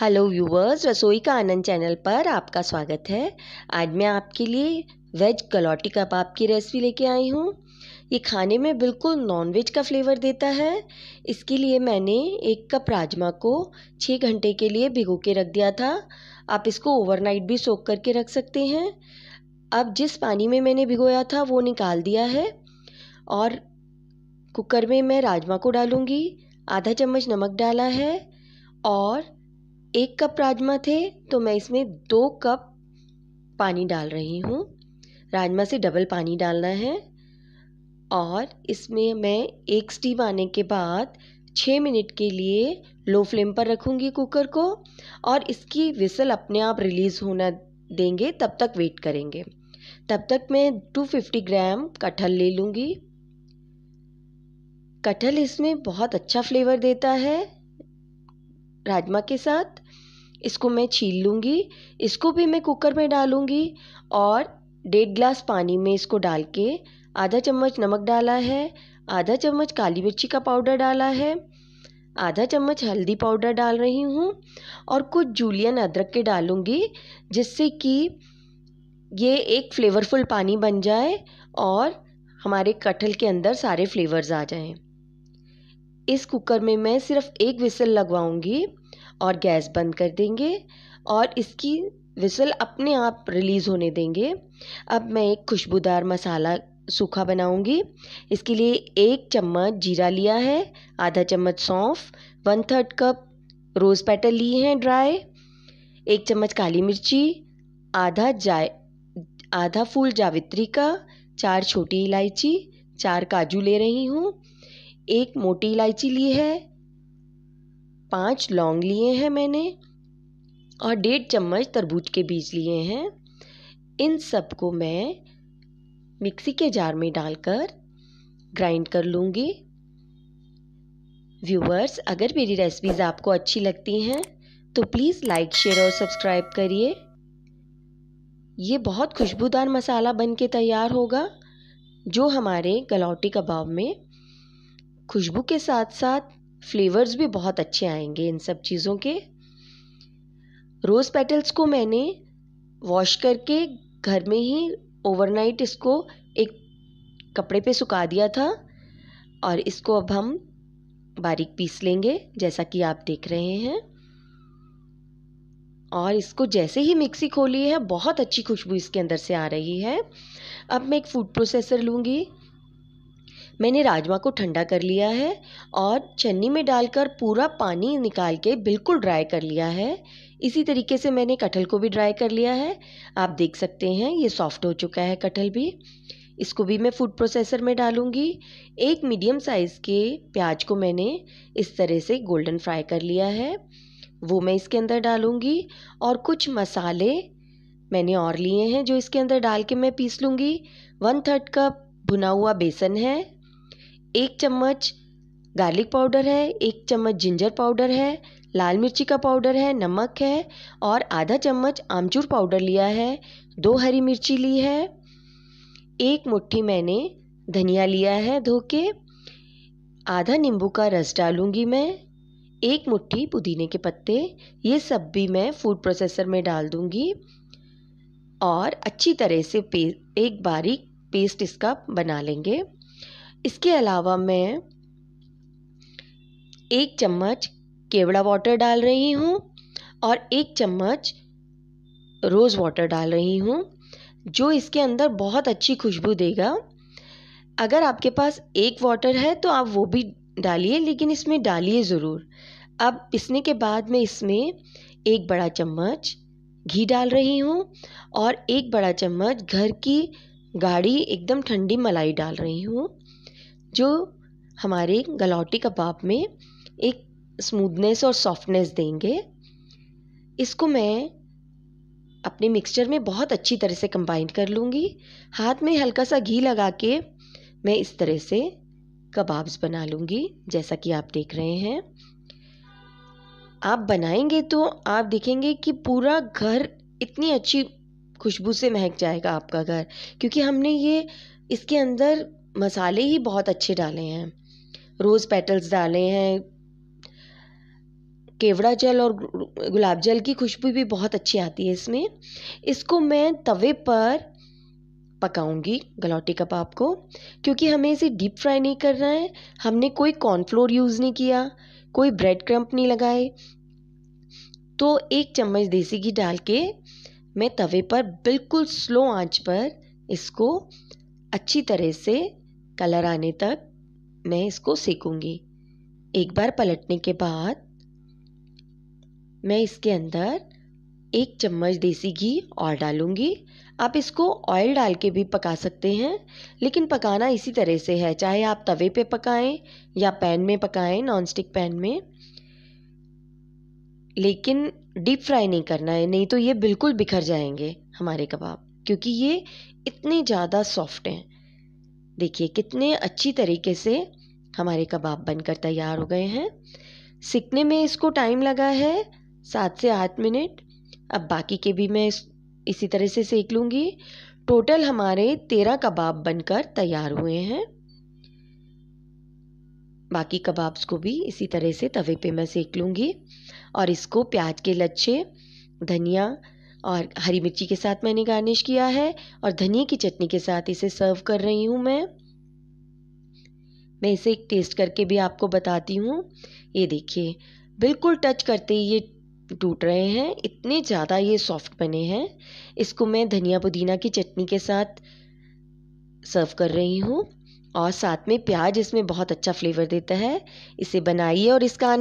Hello viewers रसोई का आनंद channel पर आपका स्वागत है आज मैं आपके लिए वेज कलौटी कबाब की रेसिपी लेके आई हूँ ये खाने में बिल्कुल नॉन वेज का फ्लेवर देता है इसके लिए मैंने एक कप राजमा को छः घंटे के लिए भिगो के रख दिया था आप इसको ओवरनाइट भी सोख करके रख सकते हैं अब जिस पानी में मैंने भिगोया था वो निकाल दिया है और कुकर में मैं राजमा को डालूँगी आधा चम्मच नमक डाला है और एक कप राजमा थे तो मैं इसमें दो कप पानी डाल रही हूँ राजमा से डबल पानी डालना है और इसमें मैं एक स्टीम आने के बाद छः मिनट के लिए लो फ्लेम पर रखूँगी कुकर को और इसकी विसल अपने आप रिलीज़ होना देंगे तब तक वेट करेंगे तब तक मैं 250 ग्राम कटहल ले लूँगी कटहल इसमें बहुत अच्छा फ्लेवर देता है राजमा के साथ इसको मैं छील लूँगी इसको भी मैं कुकर में डालूँगी और डेढ़ ग्लास पानी में इसको डाल के आधा चम्मच नमक डाला है आधा चम्मच काली मिर्ची का पाउडर डाला है आधा चम्मच हल्दी पाउडर डाल रही हूँ और कुछ जूलियन अदरक के डालूँगी जिससे कि ये एक फ्लेवरफुल पानी बन जाए और हमारे कटहल के अंदर सारे फ्लेवर्स आ जाएं। इस कुकर में मैं सिर्फ एक विसल लगवाऊंगी और गैस बंद कर देंगे और इसकी विसल अपने आप रिलीज़ होने देंगे अब मैं एक खुशबूदार मसाला सूखा बनाऊंगी इसके लिए एक चम्मच जीरा लिया है आधा चम्मच सौंफ one third cup rose petal लिए हैं ड्राई एक चम्मच काली मिर्ची आधा जाए आधा फूल जावित्री का चार छोटी इलायची चार काजू ले रही हूँ एक मोटी इलायची ली है पाँच लौंग लिए हैं मैंने और डेढ़ चम्मच तरबूज के बीज लिए हैं इन सबको मैं मिक्सी के जार में डालकर ग्राइंड कर लूँगी व्यूवर्स अगर मेरी रेसिपीज़ आपको अच्छी लगती हैं तो प्लीज़ लाइक शेयर और सब्सक्राइब करिए ये बहुत खुशबूदार मसाला बन के तैयार होगा जो हमारे गलौटी कबाब में खुशबू के साथ साथ फ्लेवर्स भी बहुत अच्छे आएंगे इन सब चीज़ों के रोज़ पेटल्स को मैंने वॉश करके घर में ही ओवरनाइट इसको एक कपड़े पे सुखा दिया था और इसको अब हम बारीक पीस लेंगे जैसा कि आप देख रहे हैं और इसको जैसे ही मिक्सी खोली है बहुत अच्छी खुशबू इसके अंदर से आ रही है अब मैं एक फूड प्रोसेसर लूँगी मैंने राजमा को ठंडा कर लिया है और छन्नी में डालकर पूरा पानी निकाल के बिल्कुल ड्राई कर लिया है इसी तरीके से मैंने कटहल को भी ड्राई कर लिया है आप देख सकते हैं ये सॉफ्ट हो चुका है कटहल भी इसको भी मैं फूड प्रोसेसर में डालूंगी एक मीडियम साइज़ के प्याज को मैंने इस तरह से गोल्डन फ्राई कर लिया है वो मैं इसके अंदर डालूंगी और कुछ मसाले मैंने और लिए हैं जो इसके अंदर डाल के मैं पीस लूँगी वन थर्ड कप भुना हुआ बेसन है एक चम्मच गार्लिक पाउडर है एक चम्मच जिंजर पाउडर है लाल मिर्ची का पाउडर है नमक है और आधा चम्मच आमचूर पाउडर लिया है दो हरी मिर्ची ली है एक मुट्ठी मैंने धनिया लिया है धो के आधा नींबू का रस डालूंगी मैं एक मुट्ठी पुदीने के पत्ते ये सब भी मैं फूड प्रोसेसर में डाल दूंगी और अच्छी तरह से पे एक बारीक पेस्ट इसका बना लेंगे इसके अलावा मैं एक चम्मच केवड़ा वाटर डाल रही हूँ और एक चम्मच रोज़ वाटर डाल रही हूँ जो इसके अंदर बहुत अच्छी खुशबू देगा अगर आपके पास एक वाटर है तो आप वो भी डालिए लेकिन इसमें डालिए ज़रूर अब पिसने के बाद मैं इसमें एक बड़ा चम्मच घी डाल रही हूँ और एक बड़ा चम्मच घर की गाढ़ी एकदम ठंडी मलाई डाल रही हूँ जो हमारे गलौटी कबाब में एक स्मूदनेस और सॉफ्टनेस देंगे इसको मैं अपने मिक्सचर में बहुत अच्छी तरह से कंबाइन कर लूँगी हाथ में हल्का सा घी लगा के मैं इस तरह से कबाब्स बना लूँगी जैसा कि आप देख रहे हैं आप बनाएंगे तो आप देखेंगे कि पूरा घर इतनी अच्छी खुशबू से महक जाएगा आपका घर क्योंकि हमने ये इसके अंदर मसाले ही बहुत अच्छे डाले हैं रोज़ पेटल्स डाले हैं केवड़ा जल और गुलाब जल की खुशबू भी बहुत अच्छी आती है इसमें इसको मैं तवे पर पकाऊंगी गलौटी कबाब को क्योंकि हमें इसे डीप फ्राई नहीं करना है हमने कोई कॉर्नफ्लोर यूज़ नहीं किया कोई ब्रेड क्रम्प नहीं लगाए तो एक चम्मच देसी घी डाल के मैं तवे पर बिल्कुल स्लो आंच पर इसको अच्छी तरह से कलर आने तक मैं इसको सेकूंगी एक बार पलटने के बाद मैं इसके अंदर एक चम्मच देसी घी और डालूंगी आप इसको ऑयल डाल के भी पका सकते हैं लेकिन पकाना इसी तरह से है चाहे आप तवे पे पकाएं या पैन में पकाएं नॉनस्टिक पैन में लेकिन डीप फ्राई नहीं करना है नहीं तो ये बिल्कुल बिखर जाएंगे हमारे कबाब क्योंकि ये इतने ज़्यादा सॉफ्ट हैं देखिए कितने अच्छी तरीके से हमारे कबाब बनकर तैयार हो गए हैं सीखने में इसको टाइम लगा है सात से आठ मिनट अब बाकी के भी मैं इसी तरह से सेक लूँगी टोटल हमारे तेरह कबाब बनकर तैयार हुए हैं बाकी कबाब्स को भी इसी तरह से तवे पे मैं सेक लूँगी और इसको प्याज के लच्छे धनिया और हरी मिर्ची के साथ मैंने गार्निश किया है और धनिया की चटनी के साथ इसे सर्व कर रही हूँ मैं मैं इसे टेस्ट करके भी आपको बताती हूँ ये देखिए बिल्कुल टच करते ही ये टूट रहे हैं इतने ज़्यादा ये सॉफ्ट बने हैं इसको मैं धनिया पुदीना की चटनी के साथ सर्व कर रही हूँ और साथ में प्याज इसमें बहुत अच्छा फ्लेवर देता है इसे बनाइए और इसका